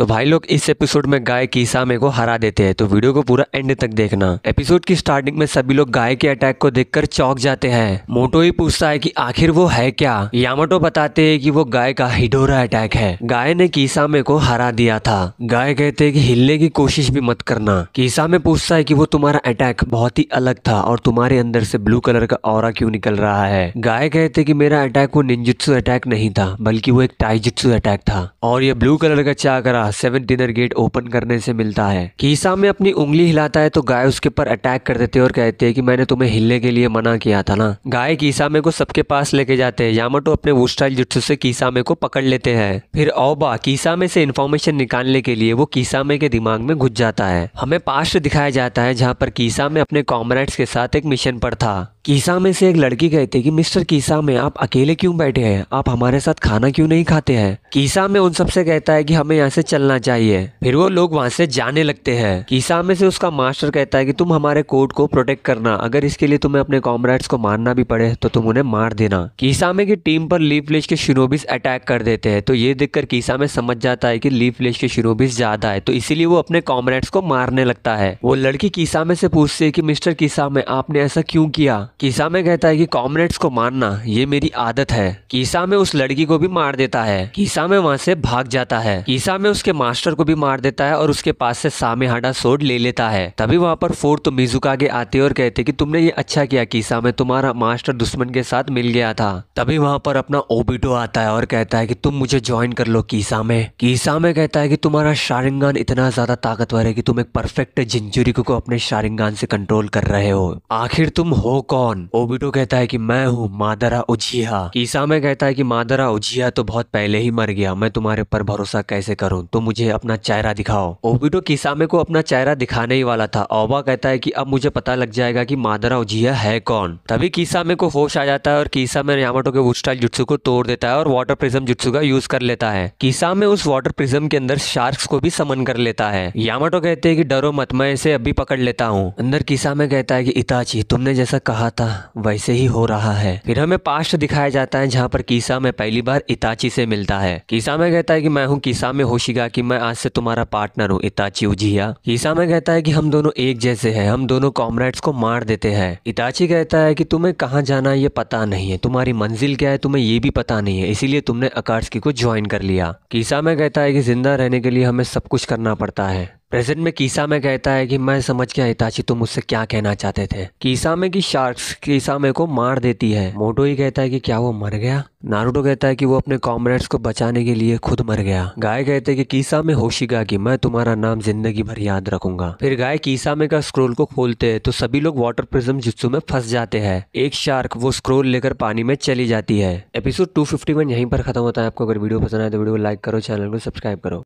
तो भाई लोग इस एपिसोड में गाय सामे को हरा देते हैं तो वीडियो को पूरा एंड तक देखना एपिसोड की स्टार्टिंग में सभी लोग गाय के अटैक को देखकर चौक जाते हैं मोटो ही पूछता है कि आखिर वो है क्या यामोटो बताते हैं कि वो गाय का हिडोरा अटैक है गाय ने कीसामे को हरा दिया था गाय कहते हैं कि हिलने की कोशिश भी मत करना कीसामे पूछता है कि वो तुम्हारा अटैक बहुत ही अलग था और तुम्हारे अंदर से ब्लू कलर का और क्यों निकल रहा है गाय कहते कि मेरा अटैक वो निंजुत्सु अटैक नहीं था बल्कि वो एक टाइजुत्सु अटैक था और ये ब्लू कलर का chakra seven inner gate open करने से मिलता है कीसा में अपनी उंगली हिलाता है तो गाय उसके ऊपर अटैक कर देती है और कहती है कि मैंने तुम्हें हिलने के लिए मना किया था ना गाय कीसामे को सबके पास लेके जाते हैं यामटो अपने वुस्टाइल जुट्सू से कीसामे को पकड़ लेते हैं फिर औबा कीसामे से इन्फॉर्मेशन निकालने के लिए वो कीसामे के दिमाग में घुस जाता है हमें पास्ट दिखाया जाता है जहाँ पर कीसामे अपने कॉमरेड्स के साथ एक मिशन पर था कीसा में से एक लड़की कहती है कि मिस्टर कीसा में आप अकेले क्यों बैठे हैं आप हमारे साथ खाना क्यों नहीं खाते हैं कीसा में उन सबसे कहता है कि हमें यहाँ से चल चलना चाहिए फिर वो लोग वहाँ से जाने लगते हैं कीसा में से उसका मास्टर कहता है कि तुम हमारे कोर्ट को प्रोटेक्ट करना अगर इसके लिए तुम्हें अपने कॉमरेड्स को मारना भी पड़े तो तुम उन्हें मार देना कीसामे की टीम पर लीव विलेज के शिरोबिस अटैक कर देते हैं तो ये देखकर कीसामे समझ जाता है कि लीव विलेज के शिरोबिस ज्यादा है तो इसीलिए वो अपने कॉमरेड्स को मारने लगता है वो लड़की कीसामे से पूछती है कि मिस्टर कीसामे आपने ऐसा क्यों किया कीसामे कहता है कि कॉमरेड्स को मारना ये मेरी आदत है कीसामे उस लड़की को भी मार देता है कीसामे वहाँ से भाग जाता है कीसामे उस उसके मास्टर को भी मार देता है और उसके पास से सामे हाडा सोड ले लेता है तभी वहाँ पर फोर्थ तो आगे आते और कहते कि तुमने ये अच्छा किया कीसा में तुम्हारा मास्टर दुश्मन के साथ मिल गया था तभी वहाँ पर अपना ओबिटो आता है और कहता है कि तुम मुझे ज्वाइन कर लो कीसा में कीसा में कहता है कि तुम्हारा शारिंगान इतना ज्यादा ताकतवर है कि तुम एक परफेक्ट जिंजुरी को अपने शारिंगान से कंट्रोल कर रहे हो आखिर तुम हो कौन ओबिटो कहता है कि मैं हूँ मादरा उजिया कीसा में कहता है कि मादरा उजिया तो बहुत पहले ही मर गया मैं तुम्हारे पर भरोसा कैसे करूँ तो मुझे अपना चेहरा दिखाओ ओबिडो किसामे को अपना चेहरा दिखाने ही वाला था ओबा कहता है कि अब मुझे पता लग जाएगा कि मादरा उजिया है कौन तभी किसामे को होश आ जाता है और किसामे यामाटो के वुड स्टाइल को तोड़ देता है और वाटर प्रिज्म जुट्सू का यूज कर लेता है किसामे उस वाटर प्रिज्म के अंदर शार्क को भी समन कर लेता है यामाटो कहते हैं कि डरो मत मैं इसे अभी पकड़ लेता हूँ अंदर किसामे कहता है कि इताची तुमने जैसा कहा था वैसे ही हो रहा है फिर हमें पास्ट दिखाया जाता है जहाँ पर किसामे पहली बार इताची से मिलता है किसामे कहता है कि मैं हूँ किसामे होशी बोलेगा कि मैं आज से तुम्हारा पार्टनर हूँ इताची उजिया में कहता है कि हम दोनों एक जैसे हैं हम दोनों कॉमरेड्स को मार देते हैं इताची कहता है कि तुम्हें कहाँ जाना है ये पता नहीं है तुम्हारी मंजिल क्या है तुम्हें ये भी पता नहीं है इसीलिए तुमने अकार्सकी को ज्वाइन कर लिया ईसा में कहता है कि जिंदा रहने के लिए हमें सब कुछ करना पड़ता है प्रेजेंट में कीसा में कहता है कि मैं समझ गया हिताची तुम मुझसे क्या कहना चाहते थे कीसा में की शार्क्स कीसा में को मार देती है मोटो ही कहता है कि क्या वो मर गया नारुतो कहता है कि वो अपने कॉमरेड्स को बचाने के लिए खुद मर गया गाय कहते कि कीसा में होशिगा की मैं तुम्हारा नाम जिंदगी भर याद रखूंगा फिर गाय कीसा में का स्क्रोल को खोलते है तो सभी लोग वाटर प्रिज्म जिस्सु में फंस जाते हैं एक शार्क वो स्क्रोल लेकर पानी में चली जाती है एपिसोड वन यहीं पर खत्म होता है आपको अगर वीडियो पसंद आए तो वीडियो को लाइक करो चैनल को सब्सक्राइब करो